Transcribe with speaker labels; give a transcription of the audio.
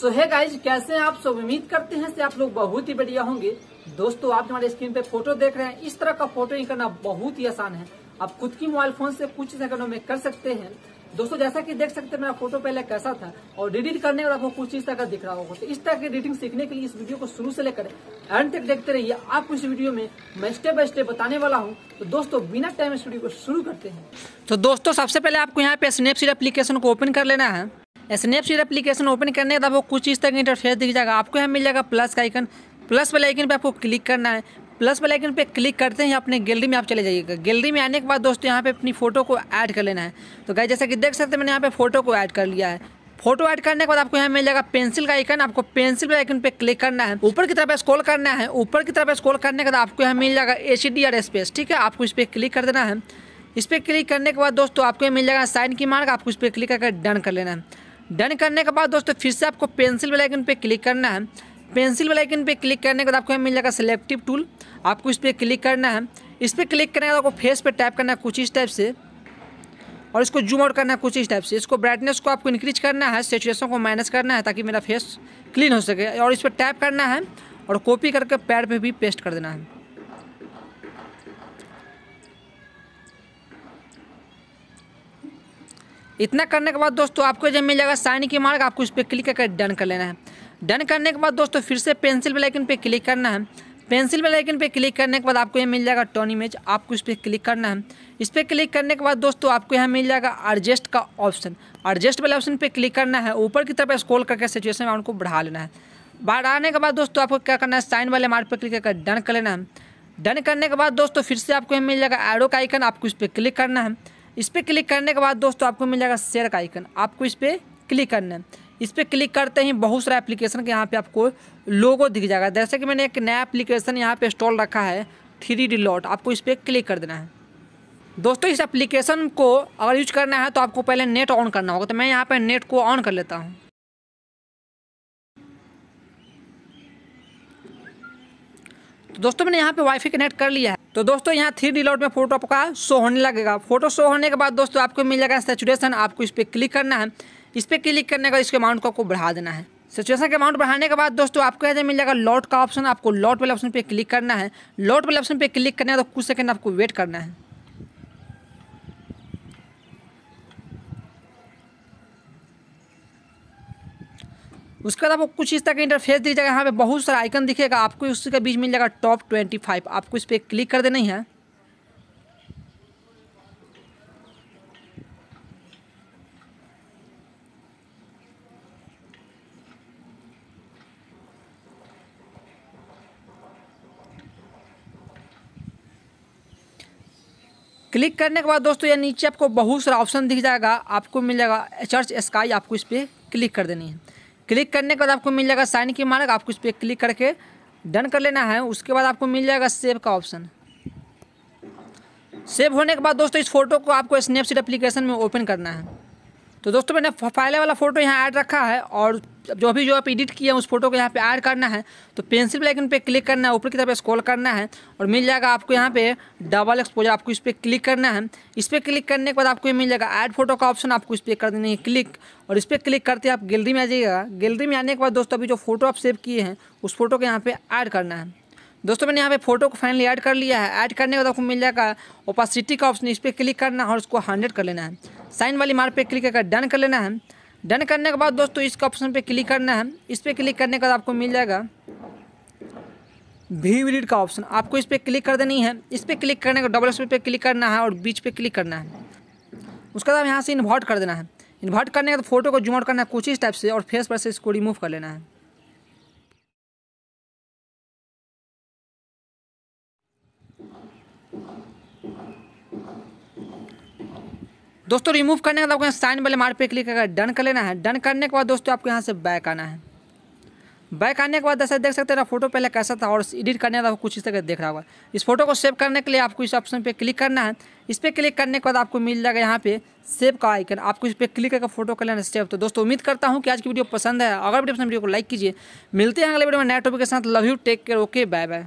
Speaker 1: सो है गाइज कैसे हैं आप सब उम्मीद करते हैं से आप लोग बहुत ही बढ़िया होंगे दोस्तों आप हमारे स्क्रीन पे फोटो देख रहे हैं इस तरह का फोटो ही करना बहुत ही आसान है आप खुद की मोबाइल फोन से कुछ सेकंडों में कर सकते हैं दोस्तों जैसा कि देख सकते हैं मेरा फोटो पहले कैसा था और एडिट करने और आपको कुछ इस तरह का दिख रहा होगा तो इस तरह की एडिटिंग सीखने के लिए इस वीडियो को शुरू से लेकर एंड तक देखते रहिए आप इस वीडियो में मैं स्टेप बाय स्टेप बताने वाला हूँ तो दोस्तों बिना टाइम इस वीडियो को शुरू करते हैं तो दोस्तों सबसे पहले आपको यहाँ पे स्नैपसीड एप्लीकेशन को ओपन कर लेना है स्नैपसीड एप्लीकेशन ओपन करने के बाद वो कुछ चीज़ तक इंटरफेस दिख जाएगा आपको यहाँ मिल जाएगा प्लस का आइकन प्लस वाले आइकन पे आपको क्लिक करना है प्लस वाले आइकन पे क्लिक करते हैं अपने गैलरी में आप चले जाइएगा गैलरी में आने के बाद दोस्तों यहाँ पे अपनी फोटो को ऐड कर लेना है तो गाय जैसा कि देख सकते हैं मैंने यहाँ पे फोटो को ऐड कर लिया है फोटो ऐड करने के बाद आपको यहाँ मिल जाएगा पेंसिल का आइकन आपको पेंसिल वाले आइकन पे क्लिक करना है ऊपर की तरफ स्क्रॉल करना है ऊपर की तरफ स्क्रॉल करने के बाद आपको यहाँ मिल जाएगा ए सी स्पेस ठीक है आपको इस पर क्लिक कर देना है इस पर क्लिक करने के बाद दोस्तों आपको यहाँ मिल जाएगा साइन की मार्क आपको इस पर क्लिक करके डन कर लेना है डन करने के बाद दोस्तों फिर से आपको पेंसिल वाले आइकन पर क्लिक करना है पेंसिल वाले आइकन पर क्लिक करने के बाद आपको यहाँ मिल जाएगा सिलेक्टिव टूल आपको इस पर क्लिक करना है इस पर क्लिक करने के बाद आपको फेस पर टैप करना है कुछ इस टाइप से और इसको जूम आउट करना है कुछ इस टाइप से इसको ब्राइटनेस को आपको इंक्रीज करना है सेचुएशन को माइनस करना है ताकि मेरा फेस क्लीन हो सके और इस पर टैप करना है और कॉपी करके पैड पे भी पेस्ट कर देना है इतना करने के बाद दोस्तों आपको जब मिल जाएगा साइन की मार्क आपको इस पर क्लिक करके डन कर लेना है डन करने के बाद दोस्तों फिर से पेंसिल बेलाइकन पर क्लिक करना है पेंसिल वाले आइकन पे क्लिक करने के बाद आपको यह मिल जाएगा टोन इमेज आपको इस पर क्लिक करना है इस पर क्लिक करने के बाद दोस्तों आपको यहाँ मिल जाएगा एडजस्ट का ऑप्शन एडजस्ट वाले ऑप्शन पर क्लिक करना है ऊपर की तरफ स्क्रॉल करके सिचुएशन में उनको बढ़ा लेना है बढ़ाने के बाद दोस्तों आपको क्या करना है साइन वाले मार्क पर क्लिक करके डन कर लेना है डन करने के बाद दोस्तों फिर से आपको यहाँ मिल जाएगा एरो का आइकन आपको इस पर क्लिक करना है इस पर क्लिक करने के बाद दोस्तों आपको मिल जाएगा शेयर का आइकन आपको इस पर क्लिक करना है इस पर क्लिक करते ही बहुत सारे एप्लीकेशन के यहाँ पे आपको लोगो दिख जाएगा जैसे कि मैंने एक नया एप्लीकेशन यहाँ पे इंस्टॉल रखा है थ्री डी लॉट आपको इस पर क्लिक कर देना है दोस्तों इस एप्लीकेशन को अगर यूज करना है तो आपको पहले नेट ऑन करना होगा तो मैं यहाँ पर नेट को ऑन कर लेता हूँ तो दोस्तों मैंने यहाँ पे वाईफाई कनेक्ट कर लिया है तो दोस्तों यहाँ थ्री डी लॉट में फोटो आपका शो होने लगेगा फोटो शो होने के बाद दोस्तों आपको मिल जाएगा सेचुरेशन आपको इस पर क्लिक करना है इस पर क्लिक करने का इसके अमाउंट को आपको बढ़ा देना है सिचुएशन के अमाउंट बढ़ाने के बाद दोस्तों आपको यहाँ मिल जाएगा लॉट का ऑप्शन आपको लॉट वाले ऑप्शन पे क्लिक करना है लॉट वाले ऑप्शन पे क्लिक करना है तो कुछ सेकंड आपको वेट करना है उसके बाद आपको कुछ इस तरह का इंटरफेस दिख जाएगा यहाँ पे बहुत सारा आइकन दिखेगा आपको उसके बीच मिल जाएगा टॉप ट्वेंटी फाइव आपको इस पर क्लिक कर देना ही है क्लिक करने के बाद दोस्तों ये नीचे आपको बहुत सारा ऑप्शन दिख जाएगा आपको मिल जाएगा चर्च स्काई आपको इस पर क्लिक कर देनी है क्लिक करने के बाद आपको मिल जाएगा साइन की मार्क आपको इस पर क्लिक करके डन कर लेना है उसके बाद आपको मिल जाएगा सेव का ऑप्शन सेव होने के बाद दोस्तों इस फोटो को आपको स्नैपसीड एप्लीकेशन में ओपन करना है तो दोस्तों मैंने फाइले वाला फ़ोटो यहाँ ऐड रखा है और जो भी जो आप एडिट किए हैं उस फोटो को यहाँ पे ऐड करना है तो पेंसिल आइकन पे क्लिक करना है ऊपर की तरफ स्क्रॉल करना है और मिल जाएगा आपको यहाँ पे डबल एक्सपोजर आपको इस पर क्लिक करना है इस पर क्लिक करने के बाद आपको ये मिल जाएगा ऐड फोटो का ऑप्शन आपको इस पर कर देना है क्लिक और इस पर क्लिक करते आप गैलरी में आ जाइएगा गैलरी में आने के बाद दोस्तों अभी जो फोटो आप सेव किए हैं उस फोटो को यहाँ पर ऐड करना है दोस्तों मैंने यहाँ पे फोटो को फाइनली ऐड कर लिया है ऐड करने के बाद आपको मिल जाएगा ओपासिटी का ऑप्शन इस पर क्लिक करना है और उसको हंड्रेड कर लेना है साइन वाली मार्क पे क्लिक कर डन कर लेना है डन करने के बाद दोस्तों इस ऑप्शन पे क्लिक करना है इस पर क्लिक करने के बाद आपको मिल जाएगा वी एडिट का ऑप्शन आपको इस पर क्लिक कर देनी है इस पर क्लिक करने का डबल स्पीड पे क्लिक करना है और बीच पे क्लिक करना है उसके बाद यहाँ से इन्वर्ट कर देना है इन्वर्ट करने का तो फोटो को जूमआउट करना है कुछ इस टाइप से और फेस पर से इसको रिमूव कर लेना है दोस्तों रिमूव करने के बाद आपको साइन वाले मार्क पे क्लिक करके डन कर लेना है डन करने के बाद दोस्तों आपको यहाँ से बैक आना है बैक आने के बाद ऐसा देख सकते हैं फोटो पहले कैसा था और एडिट करने का कुछ इस तरह देख रहा होगा इस फोटो को सेव करने के लिए आपको इस ऑप्शन पे क्लिक करना है इस पर क्लिक करने के बाद आपको मिल जाएगा यहाँ पे सेव का आइकन आपको इस पर क्लिक करके फोटो कर लेना सेव तो दोस्तों उम्मीद करता हूँ कि आज की वीडियो पसंद है अगर वीडियो पसंद वीडियो को लाइक कीजिए मिलते हैं अगले वीडियो में नए टॉपिक के साथ love you take care okay bye bye